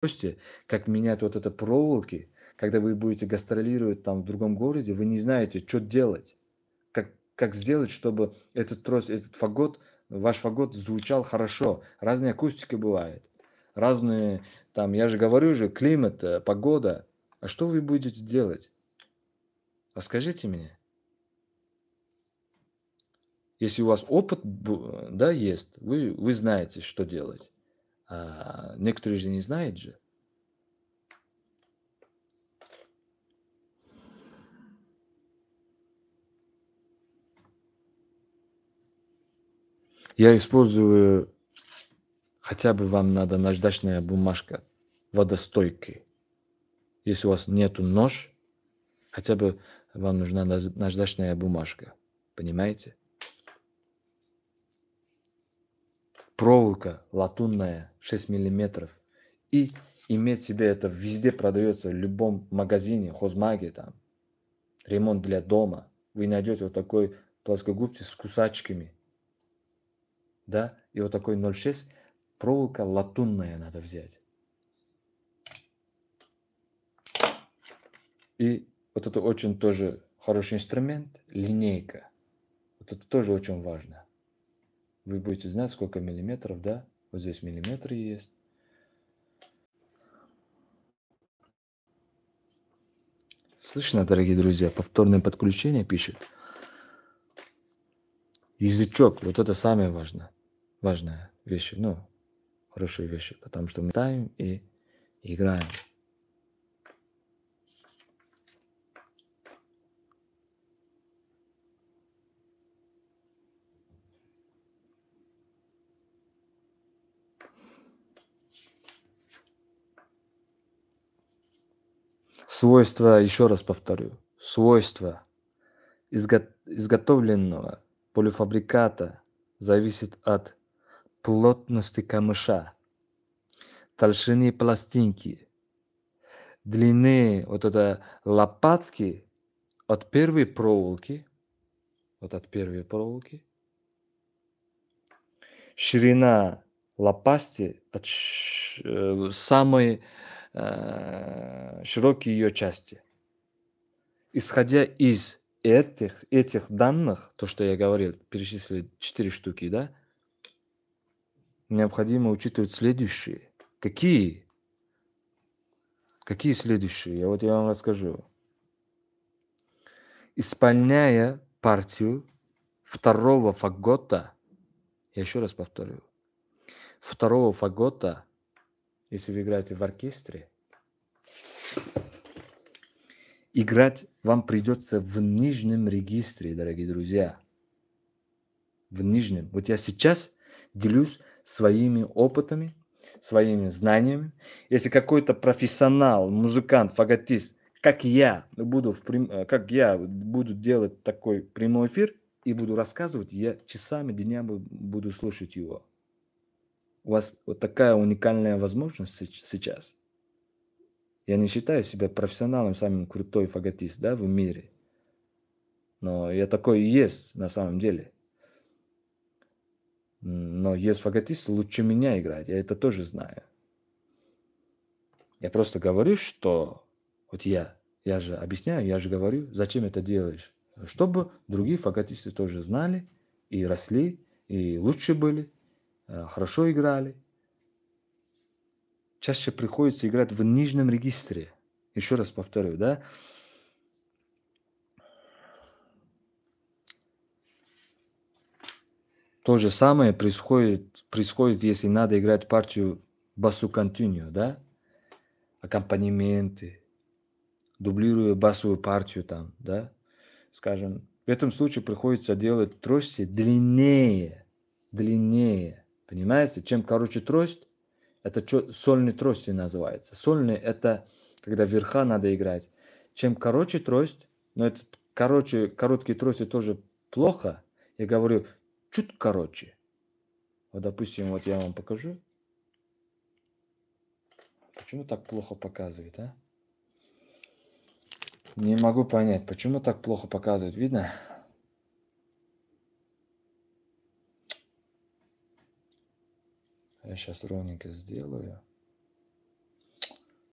слышите, как менять вот это проволоки, когда вы будете гастролировать там в другом городе, вы не знаете, что делать, как, как сделать, чтобы этот трос, этот фагот, ваш фагот звучал хорошо. Разные акустики бывает, разные, там, я же говорю же, климат, э, погода. А что вы будете делать? Расскажите мне. Если у вас опыт э, да, есть, вы, вы знаете, что делать. А некоторые же не знают же. Я использую хотя бы вам надо наждачная бумажка водостойкой. Если у вас нету нож, хотя бы вам нужна наждачная бумажка. Понимаете? проволока латунная 6 миллиметров. И иметь себе это везде продается, в любом магазине, хозмаге там, ремонт для дома. Вы найдете вот такой плоскогубцы с кусачками. Да, и вот такой 0,6 проволока латунная надо взять. И вот это очень тоже хороший инструмент, линейка. Вот это тоже очень важно вы будете знать, сколько миллиметров, да? Вот здесь миллиметры есть. Слышно, дорогие друзья, повторное подключение пишет. Язычок, вот это самое важное, важная вещь, ну, хорошие вещи, потому что мы таем и играем. свойство, еще раз повторю, свойство изготовленного полифабриката зависит от плотности камыша, толщины пластинки, длины вот это лопатки от первой проволоки, вот от первой проволоки, ширина лопасти от ш... Э, самой Э, широкие ее части. Исходя из этих, этих данных, то, что я говорил, перечислили 4 штуки, да, необходимо учитывать следующие. Какие? Какие следующие? Я вот я вам расскажу. Исполняя партию второго фагота, я еще раз повторю, второго фагота – если вы играете в оркестре, играть вам придется в нижнем регистре, дорогие друзья. В нижнем. Вот я сейчас делюсь своими опытами, своими знаниями. Если какой-то профессионал, музыкант, фаготист, как я буду, в прям... Э, как я буду делать такой прямой эфир и буду рассказывать, я часами днями буду слушать его у вас вот такая уникальная возможность сейчас. Я не считаю себя профессионалом, самым крутой фаготист да, в мире. Но я такой и есть на самом деле. Но есть фаготист лучше меня играть, я это тоже знаю. Я просто говорю, что вот я, я же объясняю, я же говорю, зачем это делаешь. Чтобы другие фаготисты тоже знали и росли, и лучше были – Э, хорошо играли. Чаще приходится играть в нижнем регистре. Еще раз повторю, да? То же самое происходит, происходит, если надо играть партию басу континью, да? Аккомпанементы, дублируя басовую партию там, да? Скажем, в этом случае приходится делать трости длиннее, длиннее. Понимаете? Чем короче трость, это что, сольный тростью называется. Сольный – это когда верха надо играть. Чем короче трость, но это короче, короткие трости тоже плохо. Я говорю, чуть короче. Вот, допустим, вот я вам покажу. Почему так плохо показывает, а? Не могу понять, почему так плохо показывает. Видно? Я сейчас ровненько сделаю.